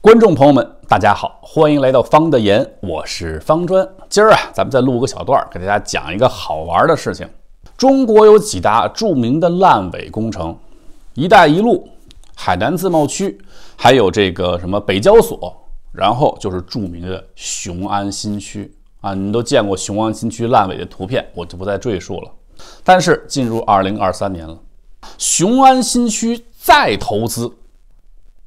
观众朋友们，大家好，欢迎来到方的言，我是方砖。今儿啊，咱们再录个小段儿，给大家讲一个好玩的事情。中国有几大著名的烂尾工程，一带一路、海南自贸区，还有这个什么北交所，然后就是著名的雄安新区啊。你们都见过雄安新区烂尾的图片，我就不再赘述了。但是进入二零二三年了，雄安新区再投资。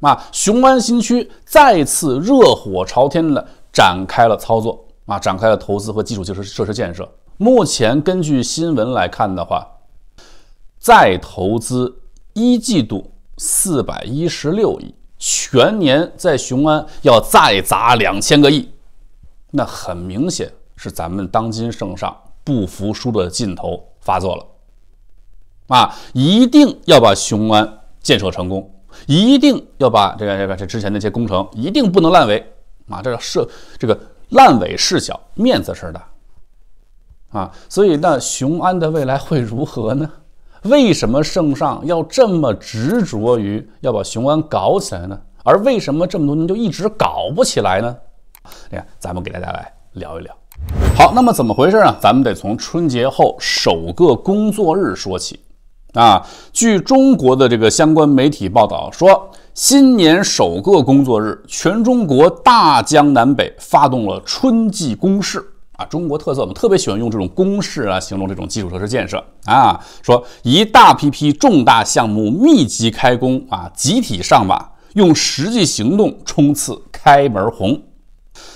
啊，雄安新区再次热火朝天的展开了操作啊，展开了投资和基础设施设施建设。目前根据新闻来看的话，再投资一季度四百一十六亿，全年在雄安要再砸两千个亿。那很明显是咱们当今圣上不服输的劲头发作了，啊，一定要把雄安建设成功。一定要把这个这之前那些工程一定不能烂尾啊！这叫事，这个烂尾事小，面子事大啊！所以，那雄安的未来会如何呢？为什么圣上要这么执着于要把雄安搞起来呢？而为什么这么多年就一直搞不起来呢？哎，咱们给大家来聊一聊。好，那么怎么回事呢？咱们得从春节后首个工作日说起。啊，据中国的这个相关媒体报道说，新年首个工作日，全中国大江南北发动了春季攻势啊，中国特色，我们特别喜欢用这种攻势啊形容这种基础设施建设啊，说一大批批重大项目密集开工啊，集体上马，用实际行动冲刺开门红。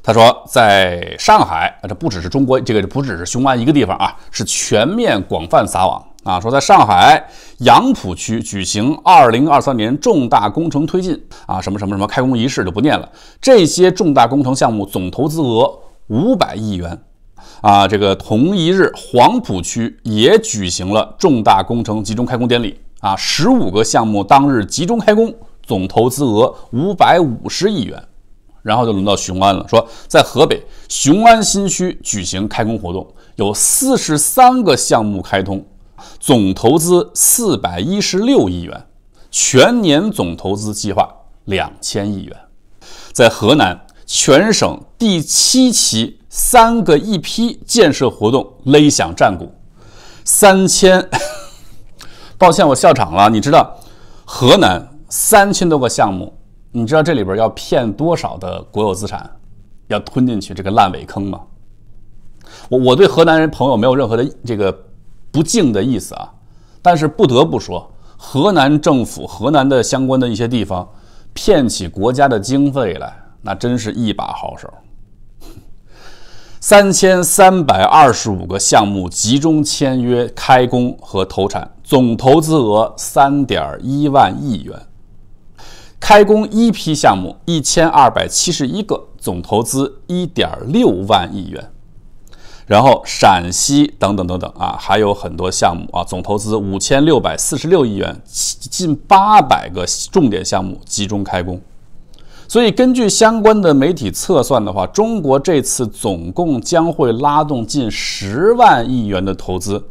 他说，在上海啊，这不只是中国，这个不只是雄安一个地方啊，是全面广泛撒网。啊，说在上海杨浦区举行二零二三年重大工程推进啊，什么什么什么开工仪式就不念了。这些重大工程项目总投资额五百亿元。啊，这个同一日，黄浦区也举行了重大工程集中开工典礼。啊，十五个项目当日集中开工，总投资额五百五十亿元。然后就轮到雄安了，说在河北雄安新区举行开工活动，有四十三个项目开通。总投资四百一十六亿元，全年总投资计划两千亿元。在河南，全省第七期“三个一批”建设活动擂响战鼓，三千。抱歉，我笑场了。你知道，河南三千多个项目，你知道这里边要骗多少的国有资产，要吞进去这个烂尾坑吗？我我对河南人朋友没有任何的这个。不敬的意思啊，但是不得不说，河南政府、河南的相关的一些地方，骗起国家的经费来，那真是一把好手。三千三百二十五个项目集中签约开工和投产，总投资额三点一万亿元。开工一批项目一千二百七十一个，总投资一点六万亿元。然后陕西等等等等啊，还有很多项目啊，总投资五千六百四十六亿元，近八百个重点项目集中开工。所以根据相关的媒体测算的话，中国这次总共将会拉动近十万亿元的投资，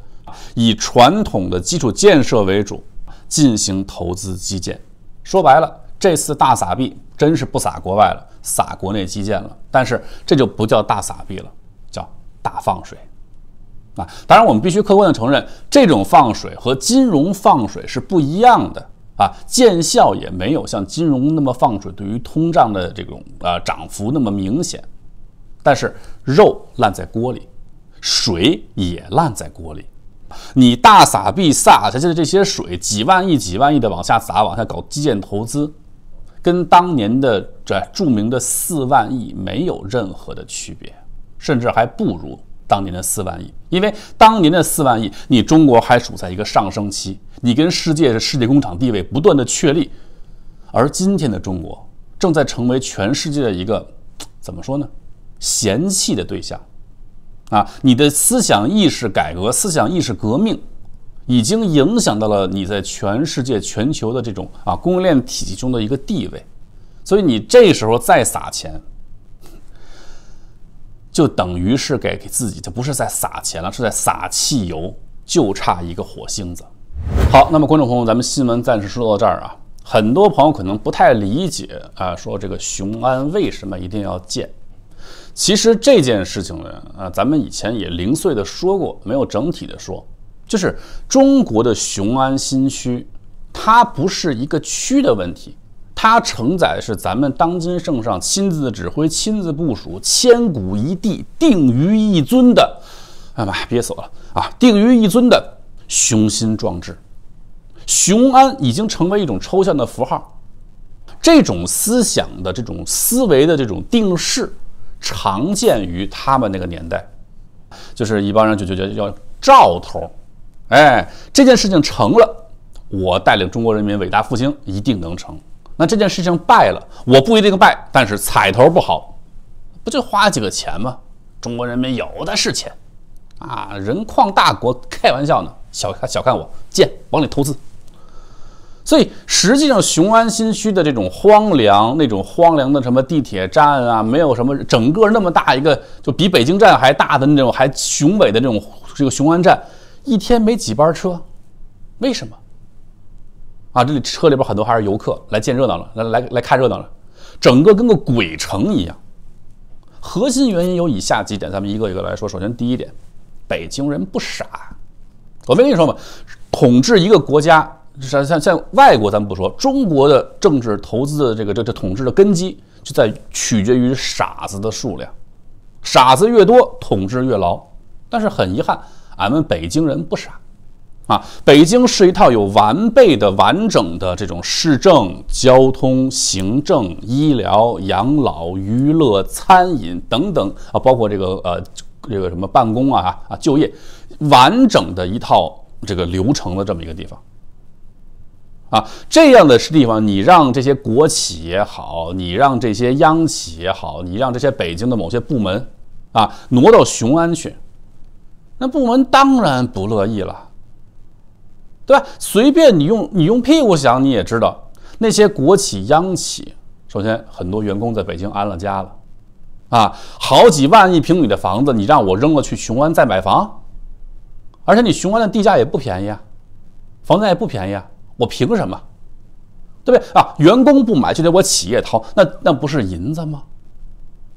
以传统的基础建设为主进行投资基建。说白了，这次大撒币真是不撒国外了，撒国内基建了。但是这就不叫大撒币了。大放水，啊，当然我们必须客观的承认，这种放水和金融放水是不一样的啊，见效也没有像金融那么放水，对于通胀的这种啊涨幅那么明显。但是肉烂在锅里，水也烂在锅里。你大撒币撒下去的这些水，几万亿几万亿的往下砸，往下搞基建投资，跟当年的这著名的四万亿没有任何的区别。甚至还不如当年的四万亿，因为当年的四万亿，你中国还处在一个上升期，你跟世界的世界工厂地位不断的确立，而今天的中国正在成为全世界的一个怎么说呢？嫌弃的对象啊！你的思想意识改革、思想意识革命已经影响到了你在全世界全球的这种啊供应链体系中的一个地位，所以你这时候再撒钱。就等于是给给自己，就不是在撒钱了，是在撒汽油，就差一个火星子。好，那么观众朋友，咱们新闻暂时说到这儿啊。很多朋友可能不太理解啊，说这个雄安为什么一定要建？其实这件事情呢，啊，咱们以前也零碎的说过，没有整体的说，就是中国的雄安新区，它不是一个区的问题。它承载的是咱们当今圣上亲自指挥、亲自部署、千古一帝定于一尊的，哎呀，死我了啊，定于一尊的雄心壮志。雄安已经成为一种抽象的符号，这种思想的这种思维的这种定势，常见于他们那个年代，就是一帮人就就就叫要头，哎，这件事情成了，我带领中国人民伟大复兴一定能成。那这件事情败了，我不一定败，但是彩头不好，不就花几个钱吗？中国人民有的是钱，啊，人矿大国开玩笑呢，小看小看我，建往里投资。所以实际上，雄安新区的这种荒凉，那种荒凉的什么地铁站啊，没有什么，整个那么大一个，就比北京站还大的那种还雄伟的那种这个雄安站，一天没几班车，为什么？啊，这里车里边很多还是游客来见热闹了，来来来看热闹了，整个跟个鬼城一样。核心原因有以下几点，咱们一个一个来说。首先，第一点，北京人不傻。我没跟你说吗？统治一个国家，像像像外国咱们不说，中国的政治投资的这个这这统治的根基就在取决于傻子的数量，傻子越多，统治越牢。但是很遗憾，俺们北京人不傻。啊，北京是一套有完备的、完整的这种市政、交通、行政、医疗、养老、娱乐、餐饮等等啊，包括这个呃，这个什么办公啊啊就业，完整的一套这个流程的这么一个地方。啊，这样的地方，你让这些国企也好，你让这些央企也好，你让这些北京的某些部门，啊，挪到雄安去，那部门当然不乐意了。对吧？随便你用你用屁股想，你也知道那些国企央企，首先很多员工在北京安了家了，啊，好几万一平米的房子，你让我扔了去雄安再买房，而且你雄安的地价也不便宜啊，房子也不便宜啊，我凭什么？对不对？啊，员工不买就得我企业掏，那那不是银子吗？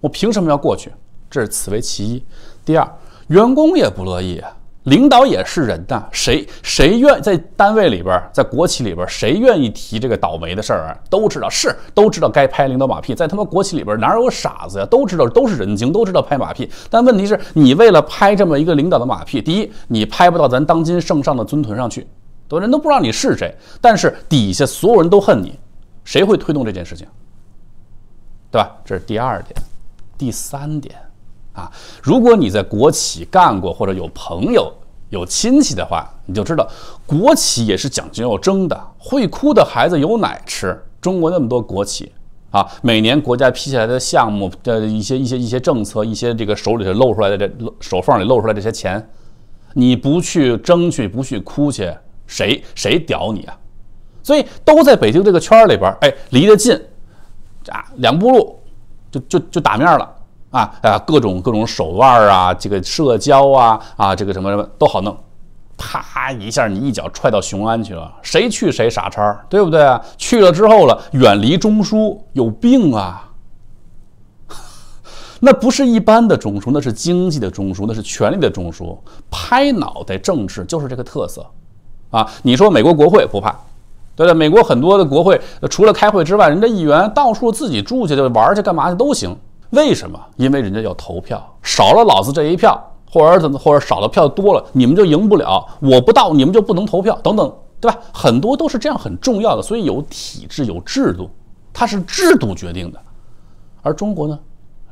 我凭什么要过去？这是此为其一。第二，员工也不乐意啊。领导也是人呐，谁谁愿在单位里边，在国企里边，谁愿意提这个倒霉的事儿啊？都知道是，都知道该拍领导马屁。在他妈国企里边，哪有傻子呀？都知道都是人精，都知道拍马屁。但问题是你为了拍这么一个领导的马屁，第一，你拍不到咱当今圣上的尊臀上去，都人都不知道你是谁。但是底下所有人都恨你，谁会推动这件事情？对吧？这是第二点，第三点。啊，如果你在国企干过或者有朋友、有亲戚的话，你就知道，国企也是讲究要争的。会哭的孩子有奶吃。中国那么多国企啊，每年国家批下来的项目的一些、一些、一些政策，一些这个手里头露出来的这手缝里露出来这些钱，你不去争去，不去哭去，谁谁屌你啊？所以都在北京这个圈里边，哎，离得近，啊，两步路就就就打面了。啊啊，各种各种手腕啊，这个社交啊，啊，这个什么什么都好弄，啪一下你一脚踹到雄安去了，谁去谁傻叉，对不对？去了之后了，远离中枢有病啊，那不是一般的中枢，那是经济的中枢，那是权力的中枢，拍脑袋政治就是这个特色啊！你说美国国会不怕，对不对？美国很多的国会除了开会之外，人家议员到处自己住去，就玩去，干嘛去都行。为什么？因为人家要投票，少了老子这一票，或者怎么，或者少了票多了，你们就赢不了。我不到，你们就不能投票，等等，对吧？很多都是这样，很重要的。所以有体制，有制度，它是制度决定的。而中国呢，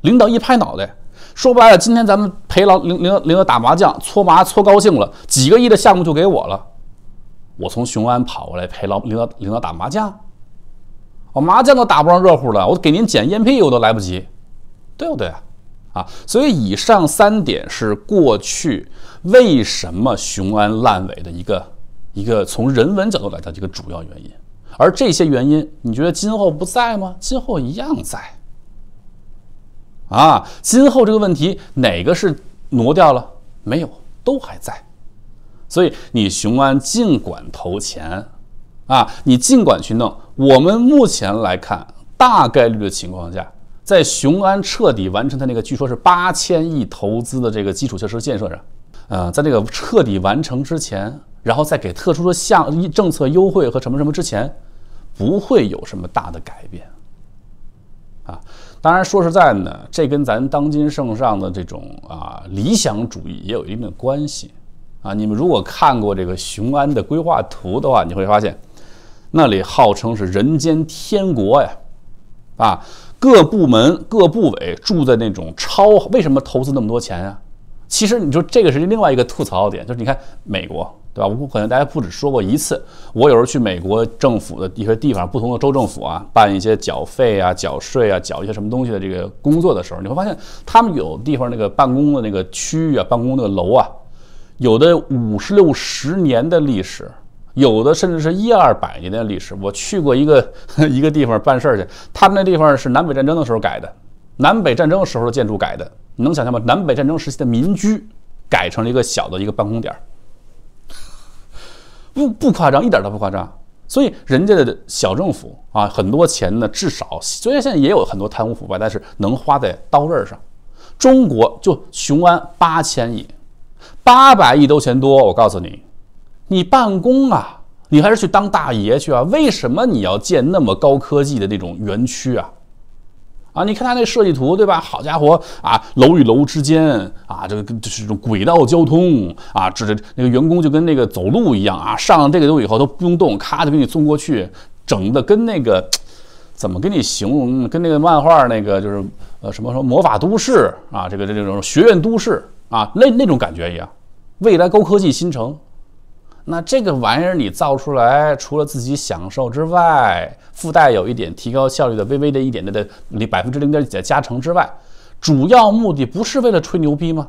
领导一拍脑袋，说白了，今天咱们陪老领领领导打麻将，搓麻搓高兴了，几个亿的项目就给我了。我从雄安跑过来陪老领导领导打麻将，我麻将都打不上热乎了，我给您捡烟屁股我都来不及。对不对啊？啊，所以以上三点是过去为什么雄安烂尾的一个一个从人文角度来讲这个主要原因。而这些原因，你觉得今后不在吗？今后一样在。啊，今后这个问题哪个是挪掉了？没有，都还在。所以你雄安尽管投钱，啊，你尽管去弄。我们目前来看，大概率的情况下。在雄安彻底完成他那个据说是八千亿投资的这个基础设施建设上，呃，在这个彻底完成之前，然后再给特殊的项政策优惠和什么什么之前，不会有什么大的改变。啊，当然说实在呢，这跟咱当今圣上的这种啊理想主义也有一定的关系。啊，你们如果看过这个雄安的规划图的话，你会发现，那里号称是人间天国呀，啊。各部门、各部委住在那种超，为什么投资那么多钱啊？其实你说这个是另外一个吐槽点，就是你看美国，对吧？我可能大家不止说过一次，我有时候去美国政府的一些地方，不同的州政府啊，办一些缴费啊、缴税啊、缴一些什么东西的这个工作的时候，你会发现他们有地方那个办公的那个区域啊，办公那个楼啊，有的五十六十年的历史。有的甚至是一二百年的历史。我去过一个 一个地方办事儿去，他们那地方是南北战争的时候改的，南北战争时候的建筑改的。你能想象吗？南北战争时期的民居改成了一个小的一个办公点儿，不不夸张，一点都不夸张。所以人家的小政府啊，很多钱呢，至少虽然现在也有很多贪污腐败，但是能花在刀刃上。中国就雄安八千亿、八百亿都嫌多，我告诉你。你办公啊？你还是去当大爷去啊？为什么你要建那么高科技的那种园区啊？啊，你看他那设计图对吧？好家伙啊，楼与楼之间啊，这个就是这种轨道交通啊，这这那个员工就跟那个走路一样啊，上了这个楼以后都不用动，咔就给你送过去，整的跟那个 怎么给你形容？跟那个漫画那个就是呃什么什么魔法都市啊，这个这这种学院都市啊，那那种感觉一样，未来高科技新城。那这个玩意儿你造出来，除了自己享受之外，附带有一点提高效率的微微的一点点的你百分之零点几的加成之外，主要目的不是为了吹牛逼吗？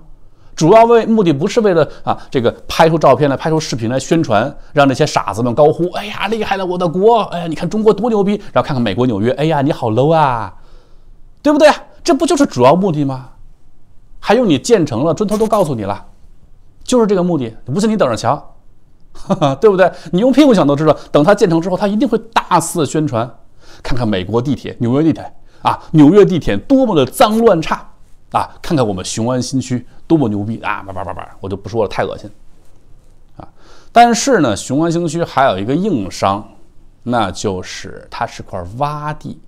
主要为目的不是为了啊，这个拍出照片来、拍出视频来宣传，让那些傻子们高呼：“哎呀，厉害了，我的国！”哎，你看中国多牛逼！然后看看美国纽约，哎呀，你好 low 啊，对不对？这不就是主要目的吗？还用你建成了？砖头都告诉你了，就是这个目的。不信你等着瞧。哈哈，对不对？你用屁股想都知道，等它建成之后，它一定会大肆宣传。看看美国地铁、纽约地铁啊，纽约地铁多么的脏乱差啊！看看我们雄安新区多么牛逼啊！叭叭叭叭，我就不说了，太恶心啊！但是呢，雄安新区还有一个硬伤，那就是它是块洼地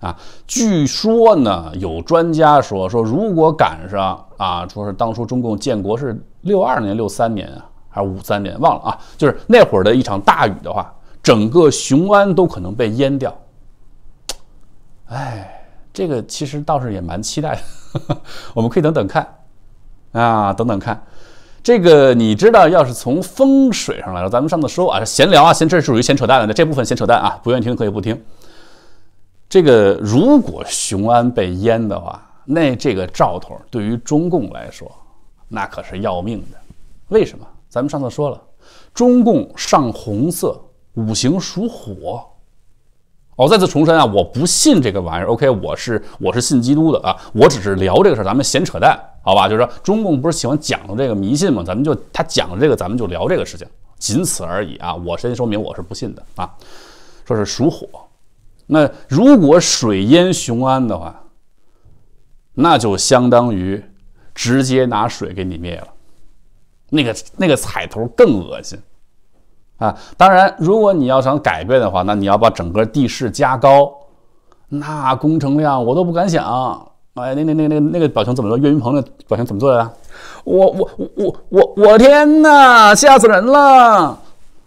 啊。据说呢，有专家说说，如果赶上啊，说是当初中共建国是六二年、六三年啊。还是五三年，忘了啊，就是那会儿的一场大雨的话，整个雄安都可能被淹掉。哎，这个其实倒是也蛮期待的，我们可以等等看啊，等等看。这个你知道，要是从风水上来说，咱们上次说啊，闲聊啊，闲这是属于闲扯淡的，这部分闲扯淡啊，不愿意听可以不听。这个如果雄安被淹的话，那这个兆头对于中共来说，那可是要命的。为什么？咱们上次说了，中共上红色，五行属火。哦，再次重申啊，我不信这个玩意儿。OK，我是我是信基督的啊，我只是聊这个事儿，咱们闲扯淡，好吧？就是说，中共不是喜欢讲这个迷信吗？咱们就他讲的这个，咱们就聊这个事情，仅此而已啊。我先说明，我是不信的啊。说是属火，那如果水淹雄安的话，那就相当于直接拿水给你灭了。那个那个彩头更恶心，啊！当然，如果你要想改变的话，那你要把整个地势加高，那工程量我都不敢想。哎，那那那那那个表情怎么做？岳云鹏的表情怎么做的？我我我我我我天哪，吓死人了！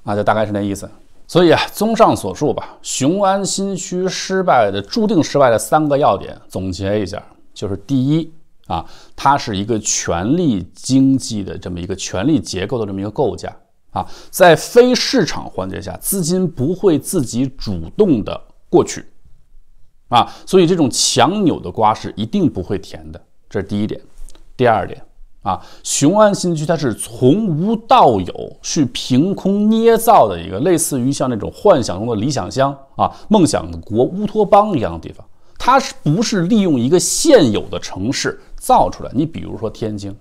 啊，就大概是那意思。所以啊，综上所述吧，雄安新区失败的注定失败的三个要点总结一下，就是第一。啊，它是一个权力经济的这么一个权力结构的这么一个构架啊，在非市场环节下，资金不会自己主动的过去，啊，所以这种强扭的瓜是一定不会甜的，这是第一点。第二点啊，雄安新区它是从无到有去凭空捏造的一个类似于像那种幻想中的理想乡啊、梦想的国、乌托邦一样的地方，它是不是利用一个现有的城市？造出来，你比如说天津，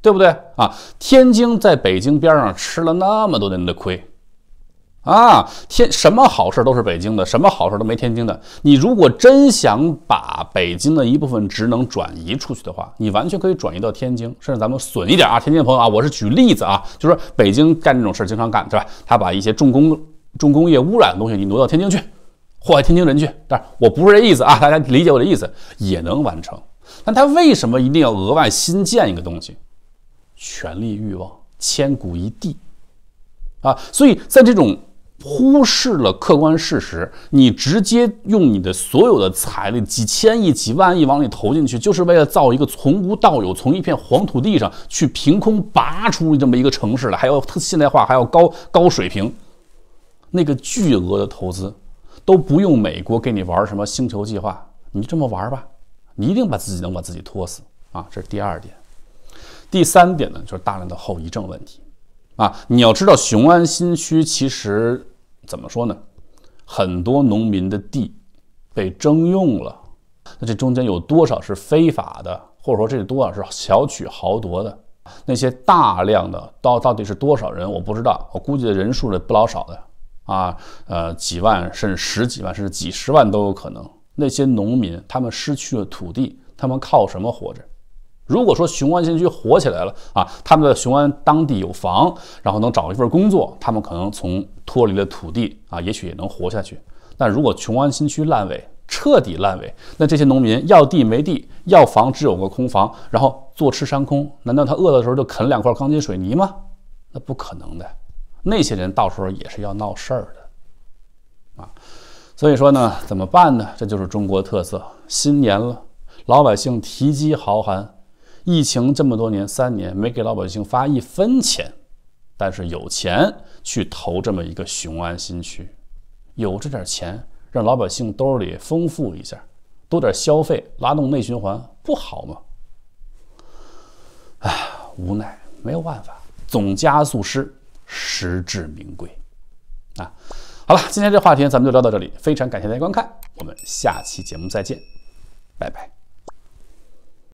对不对啊？天津在北京边上吃了那么多年的亏，啊，天什么好事都是北京的，什么好事都没天津的。你如果真想把北京的一部分职能转移出去的话，你完全可以转移到天津，甚至咱们损一点啊，天津的朋友啊，我是举例子啊，就是北京干这种事经常干，对吧？他把一些重工重工业污染的东西你挪到天津去，祸害天津人去。但是我不是这意思啊，大家理解我的意思，也能完成。但他为什么一定要额外新建一个东西？权力欲望，千古一帝，啊！所以在这种忽视了客观事实，你直接用你的所有的财力，几千亿、几万亿往里投进去，就是为了造一个从无到有，从一片黄土地上去凭空拔出这么一个城市来，还要现代化，还要高高水平，那个巨额的投资都不用美国给你玩什么星球计划，你这么玩吧。你一定把自己能把自己拖死啊！这是第二点，第三点呢，就是大量的后遗症问题啊！你要知道，雄安新区其实怎么说呢？很多农民的地被征用了，那这中间有多少是非法的，或者说这多少是巧取豪夺的？那些大量的到到底是多少人？我不知道，我估计人数呢不老少的啊，呃，几万，甚至十几万，甚至几十万都有可能。那些农民，他们失去了土地，他们靠什么活着？如果说雄安新区火起来了啊，他们在雄安当地有房，然后能找一份工作，他们可能从脱离了土地啊，也许也能活下去。但如果雄安新区烂尾，彻底烂尾，那这些农民要地没地，要房只有个空房，然后坐吃山空，难道他饿的时候就啃两块钢筋水泥吗？那不可能的，那些人到时候也是要闹事儿的，啊。所以说呢，怎么办呢？这就是中国特色。新年了，老百姓提饥豪寒，疫情这么多年，三年没给老百姓发一分钱，但是有钱去投这么一个雄安新区，有这点钱让老百姓兜里丰富一下，多点消费，拉动内循环，不好吗？唉，无奈没有办法，总加速师实至名归，啊。好了，今天这话题咱们就聊到这里。非常感谢大家观看，我们下期节目再见，拜拜。